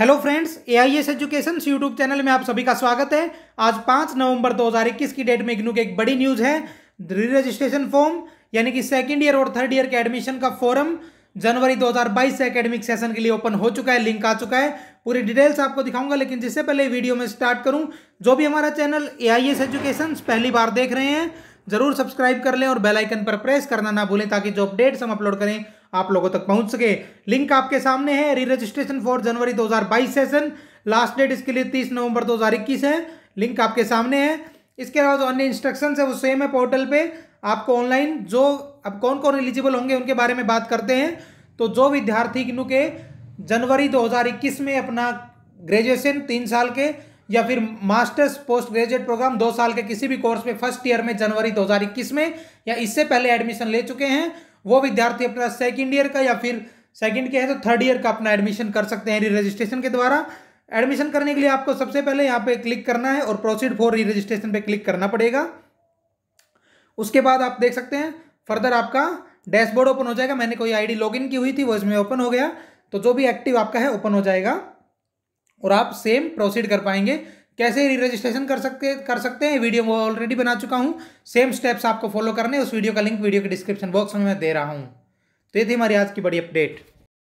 hello friends A I S education YouTube channel में आप सभी का स्वागत है आज पाँच नवंबर 2021 की डेट में इग्नू की एक बड़ी न्यूज़ है री रजिस्ट्रेशन फॉर्म यानी कि सेकंड ईयर और थर्ड ईयर के एडमिशन का फॉरम जनवरी 2022 से एकेडमिक सेशन के लिए ओपन हो चुका है लिंक आ चुका है पूरी डिटेल्स आपको दिखाऊंगा लेकिन जिससे पहले वीडियो में स्टार्ट करूं जो भी हमारा channel A I S education पहली बार देख रहे हैं जरूर सब्सक्राइब कर लें और बेलाइकन पर प्रेस करना ना भूलें ताकि जो अपडेट्स हम अपलोड करें आप लोगों तक पहुंच सके लिंक आपके सामने है re registration for January 2022 session last date इसके लिए 30 नवंबर 2021 है लिंक आपके सामने है इसके अलावा जो अन्य इंस्ट्रक्शन है वो सेम है पोर्टल पर आपको ऑनलाइन जो अब कौन कौन एलिजिबल होंगे उनके बारे में बात करते हैं तो जो विद्यार्थी के जनवरी 2021 में अपना ग्रेजुएशन तीन साल के या फिर मास्टर्स पोस्ट ग्रेजुएट प्रोग्राम दो साल के किसी भी कोर्स में फर्स्ट ईयर में जनवरी 2021 में या इससे पहले एडमिशन ले चुके हैं वो विद्यार्थी अपना सेकेंड ईयर का या फिर सेकेंड के है तो थर्ड ईयर का अपना एडमिशन कर सकते हैं री रजिस्ट्रेशन के द्वारा एडमिशन करने के लिए आपको सबसे पहले यहाँ पे क्लिक करना है और प्रोसीड फॉर री रजिस्ट्रेशन पे क्लिक करना पड़ेगा उसके बाद आप देख सकते हैं फर्दर आपका डैशबोर्ड ओपन हो जाएगा मैंने कोई आईडी लॉगिन की हुई थी वो इसमें ओपन हो गया तो जो भी एक्टिव आपका है ओपन हो जाएगा और आप सेम प्रोसीड कर पाएंगे कैसे री रजिस्ट्रेशन कर सकते कर सकते हैं वीडियो मैं ऑलरेडी बना चुका हूँ सेम स्टेप्स आपको फॉलो करने उस वीडियो का लिंक वीडियो के डिस्क्रिप्शन बॉक्स में मैं दे रहा हूँ तो ये थी हमारी आज की बड़ी अपडेट